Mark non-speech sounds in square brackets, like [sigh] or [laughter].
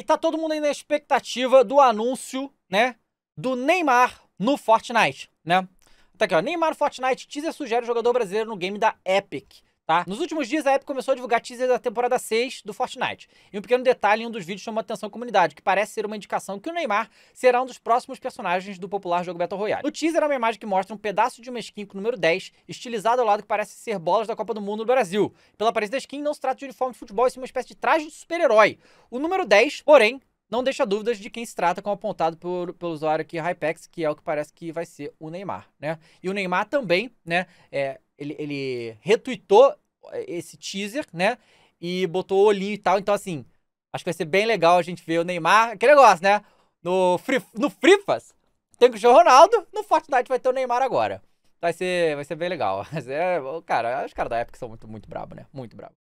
E tá todo mundo aí na expectativa do anúncio, né? Do Neymar no Fortnite, né? Tá aqui, ó. Neymar Fortnite teaser sugere jogador brasileiro no game da Epic tá? Nos últimos dias, a Epic começou a divulgar teaser da temporada 6 do Fortnite. E um pequeno detalhe em um dos vídeos chamou a atenção da comunidade, que parece ser uma indicação que o Neymar será um dos próximos personagens do popular jogo Battle Royale. No teaser, é uma imagem que mostra um pedaço de uma skin com o número 10, estilizado ao lado que parece ser bolas da Copa do Mundo no Brasil. Pela aparência da skin, não se trata de uniforme de futebol, e sim uma espécie de traje de super-herói. O número 10, porém, não deixa dúvidas de quem se trata, como apontado por, pelo usuário aqui, Hypex, que é o que parece que vai ser o Neymar, né? E o Neymar também, né, é, ele, ele retweetou eh, esse teaser, né? E botou o olhinho e tal. Então, assim, acho que vai ser bem legal a gente ver o Neymar. Que negócio, né? No, free, no Frifas tem o Ronaldo, no Fortnite vai ter o Neymar agora. Vai ser, vai ser bem legal. [laughs] Mas é, cara, os caras da época são muito, muito brabo, né? Muito brabo.